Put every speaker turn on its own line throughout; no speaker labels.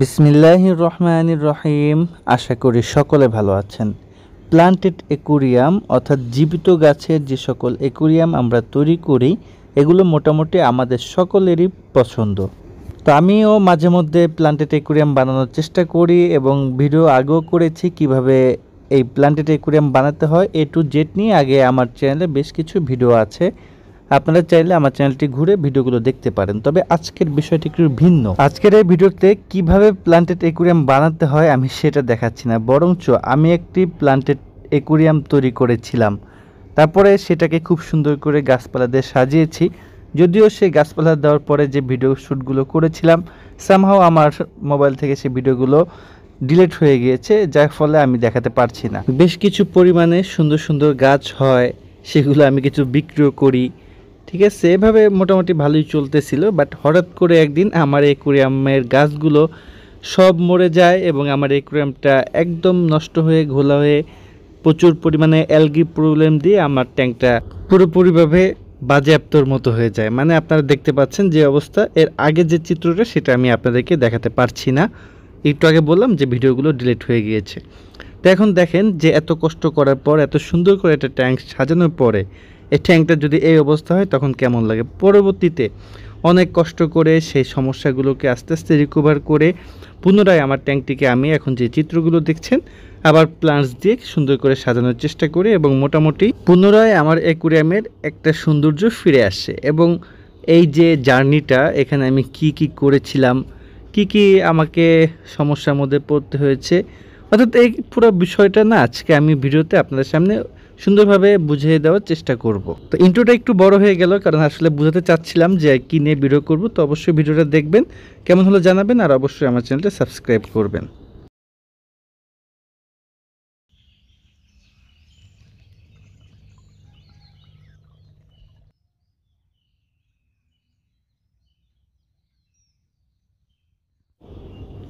বিসমিল্লাহির রহমানির রহিম আশা করি সকলে ভালো আছেন প্লান্টেড একুরিয়াম অর্থাৎ জীবিত গাছের যে সকল একুরিয়াম আমরা তৈরি করি এগুলো মোটামুটি আমাদের সকলেরই পছন্দ তো আমিও মাঝে মধ্যে প্লান্টেড একুরিয়াম বানানোর চেষ্টা করি এবং ভিডিও আগেও করেছি কিভাবে এই প্লান্টেড একুরিয়াম বানাতে হয় এ টু জেড নিয়ে আগে আমার চ্যানেলে বেশ কিছু ভিডিও আছে আপনারা চাইলে আমার চ্যানেলটি ঘুরে ভিডিওগুলো দেখতে পারেন তবে আজকের বিষয়টি একটু ভিন্ন আজকের এই ভিডিওতে কিভাবে প্লান্টেড একুরিয়াম বানাতে হয় আমি সেটা দেখাচ্ছি না বরঞ্চ আমি একটি প্লান্টেড একুরিয়াম তৈরি করেছিলাম তারপরে সেটাকে খুব সুন্দর করে গাছপালা দিয়ে সাজিয়েছি যদিও সেই গাছপালা দেওয়ার পরে যে ভিডিও শ্যুটগুলো করেছিলাম সামহাও আমার মোবাইল থেকে সেই ভিডিওগুলো ডিলেট হয়ে গিয়েছে যার ফলে আমি দেখাতে পারছি না বেশ কিছু পরিমাণে সুন্দর সুন্দর গাছ হয় সেগুলো আমি কিছু বিক্রিও করি ঠিক আছে এভাবে মোটামুটি ভালোই চলতেছিল বাট হঠাৎ করে একদিন আমার একুরিয়ামের গাছগুলো সব মরে যায় এবং আমার একুরিয়ামটা একদম নষ্ট হয়ে ঘোলা হয়ে প্রচুর পরিমাণে অ্যালগি প্রবলেম দিয়ে আমার ট্যাঙ্কটা পুরোপুরিভাবে বাজেয়াপ্তর মতো হয়ে যায় মানে আপনারা দেখতে পাচ্ছেন যে অবস্থা এর আগে যে চিত্রটা সেটা আমি আপনাদেরকে দেখাতে পারছি না একটু আগে বললাম যে ভিডিওগুলো ডিলিট হয়ে গিয়েছে তো এখন দেখেন যে এত কষ্ট করার পর এত সুন্দর করে একটা ট্যাঙ্ক সাজানোর পরে এই ট্যাঙ্কটা যদি এই অবস্থা হয় তখন কেমন লাগে পরবর্তীতে অনেক কষ্ট করে সেই সমস্যাগুলোকে আস্তে আস্তে রিকভার করে পুনরায় আমার ট্যাঙ্কটিকে আমি এখন যে চিত্রগুলো দেখছেন আবার প্লান্টস দিয়ে সুন্দর করে সাজানোর চেষ্টা করি এবং মোটামুটি পুনরায় আমার অ্যাকুরিয়ামের একটা সৌন্দর্য ফিরে আসে এবং এই যে জার্নিটা এখানে আমি কি কি করেছিলাম কি কি আমাকে সমস্যার মধ্যে পড়তে হয়েছে অর্থাৎ এই পুরো বিষয়টা না আজকে আমি ভিডিওতে আপনাদের সামনে সুন্দরভাবে বুঝিয়ে দেওয়ার চেষ্টা করব তো ইন্ট্রোটা একটু বড় হয়ে গেল কারণ আসলে বুঝাতে চাচ্ছিলাম যে কী নিয়ে ভিডিও করব তো অবশ্যই ভিডিওটা দেখবেন কেমন হলো জানাবেন আর অবশ্যই আমার চ্যানেলটা সাবস্ক্রাইব করবেন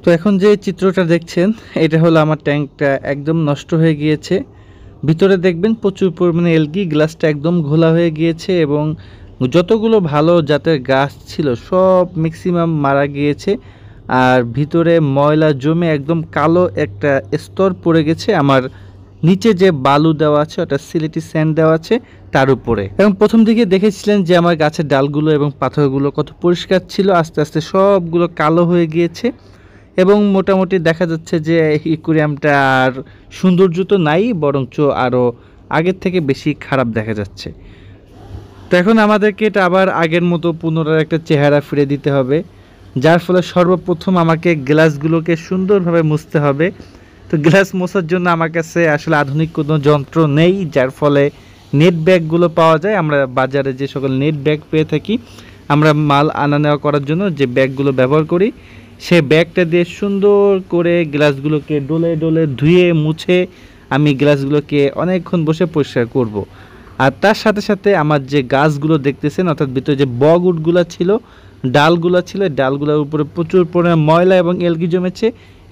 তো এখন যে চিত্রটা দেখছেন এটা হলো আমার ট্যাঙ্কটা একদম নষ্ট হয়ে গিয়েছে ভিতরে দেখবেন প্রচুর পরিমাণে এলগি গ্লাসটা একদম ঘোলা হয়ে গিয়েছে এবং যতগুলো ভালো জাতের গাছ ছিল সব ম্যাক্সিমাম মারা গিয়েছে আর ভিতরে ময়লা জমে একদম কালো একটা স্তর পড়ে গেছে আমার নিচে যে বালু দেওয়া আছে ওটা সিলেটি স্যান্ড দেওয়া আছে তার উপরে এবং প্রথম দিকে দেখেছিলেন যে আমার গাছের ডালগুলো এবং পাথরগুলো কত পরিষ্কার ছিল আস্তে আস্তে সবগুলো কালো হয়ে গিয়েছে এবং মোটামুটি দেখা যাচ্ছে যে আর সৌন্দর্য তো নাই বরঞ্চ আরও আগের থেকে বেশি খারাপ দেখা যাচ্ছে তো এখন আমাদেরকে এটা আবার আগের মতো পুনরায় একটা চেহারা ফিরে দিতে হবে যার ফলে সর্বপ্রথম আমাকে গ্লাসগুলোকে সুন্দরভাবে মুছতে হবে তো গ্লাস মোছার জন্য আমার কাছে আসলে আধুনিক কোনো যন্ত্র নেই যার ফলে নেট ব্যাগগুলো পাওয়া যায় আমরা বাজারে যে সকল নেট ব্যাগ পেয়ে থাকি আমরা মাল আনা নেওয়া করার জন্য যে ব্যাগগুলো ব্যবহার করি সে ব্যাগটা দিয়ে সুন্দর করে গ্লাসগুলোকে ডোলে ডোলে ধুয়ে মুছে আমি গ্লাসগুলোকে অনেকক্ষণ বসে পরিষ্কার করব। আর তার সাথে সাথে আমার যে গাছগুলো দেখতেছেন অর্থাৎ ভিতরে যে বগুটগুলো ছিল ডালগুলো ছিল ডালগুলোর উপরে প্রচুর পরিমাণে ময়লা এবং এলগি জমেছে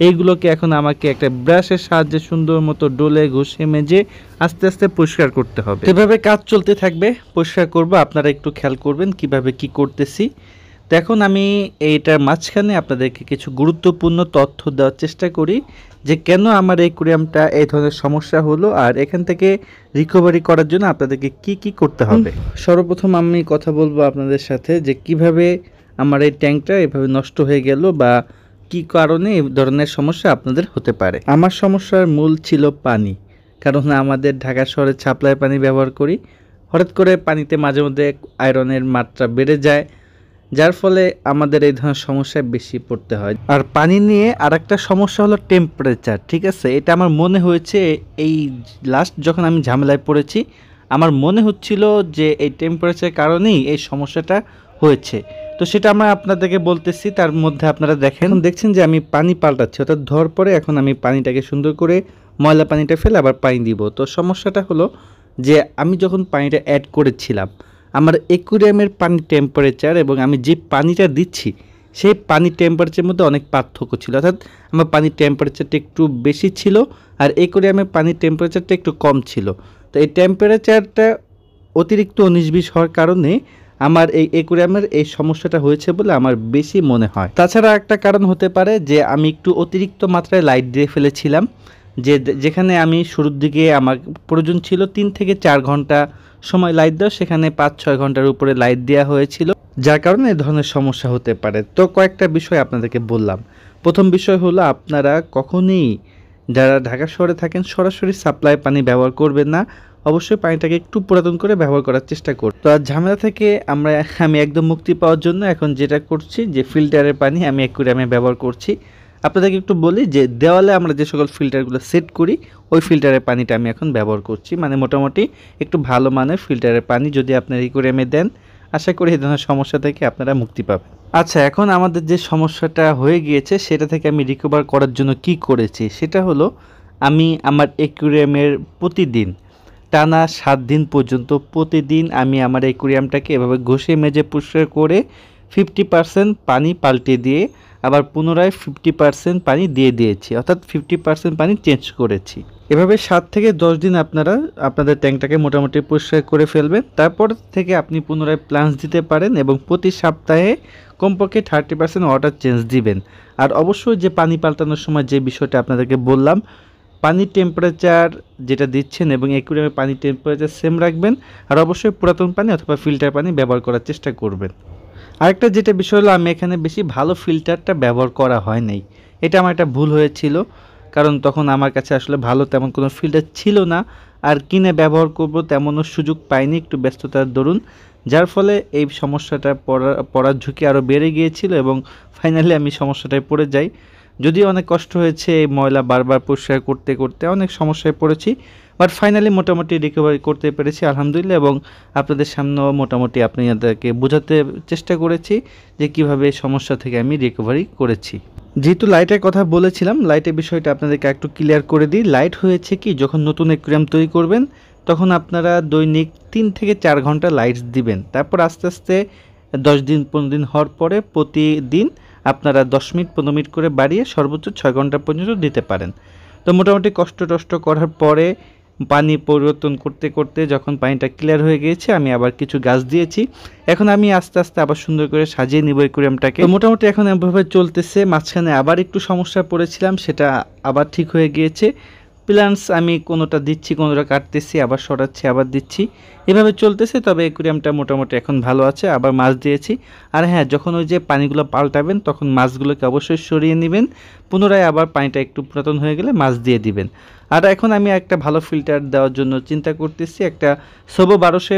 এইগুলোকে এখন আমাকে একটা ব্রাশের সাহায্যে সুন্দর মতো ডোলে ঘষে মেজে আস্তে আস্তে পরিষ্কার করতে হবে এভাবে কাজ চলতে থাকবে পরিষ্কার করব আপনারা একটু খেয়াল করবেন কিভাবে কি করতেছি তো এখন আমি এইটার মাঝখানে আপনাদেরকে কিছু গুরুত্বপূর্ণ তথ্য দেওয়ার চেষ্টা করি যে কেন আমার এই কুরিয়ামটা এই ধরনের সমস্যা হলো আর এখান থেকে রিকভারি করার জন্য আপনাদেরকে কি কি করতে হবে সর্বপ্রথম আমি কথা বলবো আপনাদের সাথে যে কিভাবে আমার এই ট্যাঙ্কটা এভাবে নষ্ট হয়ে গেল বা কি কারণে এই ধরনের সমস্যা আপনাদের হতে পারে আমার সমস্যার মূল ছিল পানি কারণ আমাদের ঢাকা শহরে ছাপলায় পানি ব্যবহার করি হঠাৎ করে পানিতে মাঝে মধ্যে আয়রনের মাত্রা বেড়ে যায় যার ফলে আমাদের এই ধরনের সমস্যায় বেশি পড়তে হয় আর পানি নিয়ে আর একটা সমস্যা হলো টেম্পারেচার ঠিক আছে এটা আমার মনে হয়েছে এই লাস্ট যখন আমি ঝামেলায় পড়েছি আমার মনে হচ্ছিল যে এই টেম্পারেচারের কারণেই এই সমস্যাটা হয়েছে তো সেটা আমরা আপনাদেরকে বলতেছি তার মধ্যে আপনারা দেখেন দেখছেন যে আমি পানি পাল্টাচ্ছি অর্থাৎ ধর পরে এখন আমি পানিটাকে সুন্দর করে ময়লা পানিটা ফেলে আবার পানি দিব তো সমস্যাটা হলো যে আমি যখন পানিটা অ্যাড করেছিলাম আমার অ্যাকুরিয়ামের পানির টেম্পারেচার এবং আমি যে পানিটা দিচ্ছি সেই পানির টেম্পারেচারের মধ্যে অনেক পার্থক্য ছিল অর্থাৎ আমার পানির টেম্পারেচারটা একটু বেশি ছিল আর অ্যাকুরিয়ামের পানির টেম্পারেচারটা একটু কম ছিল তো এই টেম্পারেচারটা অতিরিক্ত উনিশ বিশ হওয়ার কারণে আমার এই একুরিয়ামের এই সমস্যাটা হয়েছে বলে আমার বেশি মনে হয় তাছাড়া একটা কারণ হতে পারে যে আমি একটু অতিরিক্ত মাত্রায় লাইট দিয়ে ফেলেছিলাম যে যেখানে আমি শুরুর দিকে আমার প্রয়োজন ছিল তিন থেকে চার ঘন্টা সময় লাইট দেওয়া সেখানে পাঁচ ছয় ঘন্টার উপরে লাইট দেওয়া হয়েছিল যার কারণে এ ধরনের সমস্যা হতে পারে তো কয়েকটা বিষয় আপনাদেরকে বললাম প্রথম বিষয় হলো আপনারা কখনই যারা ঢাকা শহরে থাকেন সরাসরি সাপ্লাই পানি ব্যবহার করবেন না অবশ্যই পানিটাকে একটু পুরাতন করে ব্যবহার করার চেষ্টা করব তো আর ঝামেলা থেকে আমরা আমি একদম মুক্তি পাওয়ার জন্য এখন যেটা করছি যে ফিল্টারের পানি আমি অ্যাকুরিয়ামে ব্যবহার করছি আপনাদেরকে একটু বলি যে দেওয়ালে আমরা যে সকল ফিল্টারগুলো সেট করি ওই ফিল্টারের পানিটা আমি এখন ব্যবহার করছি মানে মোটামুটি একটু ভালো মানের ফিল্টারের পানি যদি আপনার ইকোরিয়ামে দেন আশা করি এই ধরনের সমস্যা থেকে আপনারা মুক্তি পাবেন আচ্ছা এখন আমাদের যে সমস্যাটা হয়ে গিয়েছে সেটা থেকে আমি রিকভার করার জন্য কি করেছি সেটা হলো আমি আমার অ্যাকুরিয়ামের প্রতিদিন টানা সাত দিন পর্যন্ত প্রতিদিন আমি আমার অ্যাকুরিয়ামটাকে এভাবে ঘষে মেজে পরিষ্কার করে ফিফটি পার্সেন্ট পানি পাল্টে দিয়ে আবার পুনরায় ফিফটি পার্সেন্ট পানি দিয়ে দিয়েছি অর্থাৎ ফিফটি পার্সেন্ট পানি চেঞ্জ করেছি এভাবে সাত থেকে দশ দিন আপনারা আপনাদের ট্যাঙ্কটাকে মোটামুটি পরিষ্কার করে ফেলবেন তারপর থেকে আপনি পুনরায় প্লান্স দিতে পারেন এবং প্রতি সপ্তাহে কমপক্ষে থার্টি পার্সেন্ট ওয়াটার চেঞ্জ দিবেন আর অবশ্যই যে পানি পাল্টানোর সময় যে বিষয়টা আপনাদেরকে বললাম পানির টেম্পারেচার যেটা দিচ্ছেন এবং অ্যাকুরিয়ামে পানির টেম্পারেচার সেম রাখবেন আর অবশ্যই পুরাতন পানি অথবা ফিল্টার পানি ব্যবহার করার চেষ্টা করবেন আরেকটা যেটা বিষয় হলো আমি এখানে বেশি ভালো ফিল্টারটা ব্যবহার করা হয় নাই এটা আমার একটা ভুল হয়েছিল কারণ তখন আমার কাছে আসলে ভালো তেমন কোনো ফিল্টার ছিল না আর কিনে ব্যবহার করব তেমনও সুযোগ পাইনি একটু ব্যস্ততার দরুন যার ফলে এই সমস্যাটা পড়া পড়ার ঝুঁকি আরও বেড়ে গিয়েছিল এবং ফাইনালি আমি সমস্যাটায় পড়ে যাই যদিও অনেক কষ্ট হয়েছে এই ময়লা বারবার পরিষ্কার করতে করতে অনেক সমস্যায় পড়েছি বাট ফাইনালি মোটামুটি রিকভারি করতে পেরেছি আলহামদুলিল্লাহ এবং আপনাদের সামনেও মোটামুটি আপনাদেরকে বোঝাতে চেষ্টা করেছি যে কিভাবে এই সমস্যা থেকে আমি রিকভারি করেছি যেহেতু লাইটের কথা বলেছিলাম লাইটের বিষয়টা আপনাদেরকে একটু ক্লিয়ার করে দিই লাইট হয়েছে কি যখন নতুন অ্যাকুরিয়াম তৈরি করবেন তখন আপনারা দৈনিক তিন থেকে চার ঘন্টা লাইটস দিবেন তারপর আস্তে আস্তে দশ দিন পনেরো দিন হওয়ার পরে প্রতিদিন আপনারা দশ মিনিট পনেরো মিনিট করে বাড়িয়ে সর্বোচ্চ ছয় ঘন্টা পর্যন্ত দিতে পারেন তো মোটামুটি কষ্ট টষ্ট করার পরে পানি পরিবর্তন করতে করতে যখন পানিটা ক্লিয়ার হয়ে গিয়েছে আমি আবার কিছু গাছ দিয়েছি এখন আমি আস্তে আস্তে আবার সুন্দর করে সাজিয়ে নিব একুরিয়ামটাকে মোটামুটি এখন এভাবে চলতেছে মাঝখানে আবার একটু সমস্যা পড়েছিলাম সেটা আবার ঠিক হয়ে গিয়েছে প্লান্টস আমি কোনোটা দিচ্ছি কোনোটা কাটতেছি আবার সরাচ্ছি আবার দিচ্ছি এভাবে চলতেছে তবে অ্যাকুরিয়ামটা মোটামুটি এখন ভালো আছে আবার মাছ দিয়েছি আর হ্যাঁ যখন ওই যে পানিগুলো পাল্টাবেন তখন মাছগুলোকে অবশ্যই সরিয়ে নেবেন পুনরায় আবার পানিটা একটু পুরাতন হয়ে গেলে মাছ দিয়ে দিবেন আর এখন আমি একটা ভালো ফিল্টার দেওয়ার জন্য চিন্তা করতেছি একটা সবো বারোশো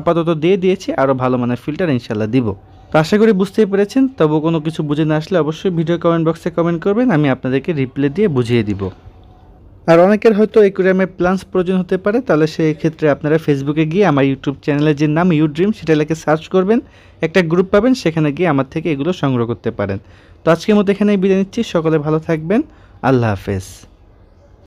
আপাতত দিয়ে দিয়েছি আরও ভালো মানের ফিল্টার ইনশাল্লাহ দিব তো আশা করি বুঝতেই পেরেছেন তবু কোনো কিছু বুঝে না আসলে অবশ্যই ভিডিও কমেন্ট বক্সে কমেন্ট করবেন আমি আপনাদেরকে রিপ্লাই দিয়ে বুঝিয়ে দিব আর অনেকের হয়তো একুরিয়ামে প্লান্টস প্রয়োজন হতে পারে তাহলে সেই ক্ষেত্রে আপনারা ফেসবুকে গিয়ে আমার ইউটিউব চ্যানেলের যে নাম ইউ ড্রিম সেটা লেখে সার্চ করবেন একটা গ্রুপ পাবেন সেখানে গিয়ে আমার থেকে এগুলো সংগ্রহ করতে পারেন তো আজকের মতো এখানেই বিদায় নিচ্ছি সকলে ভালো থাকবেন আল্লাহ হাফেজ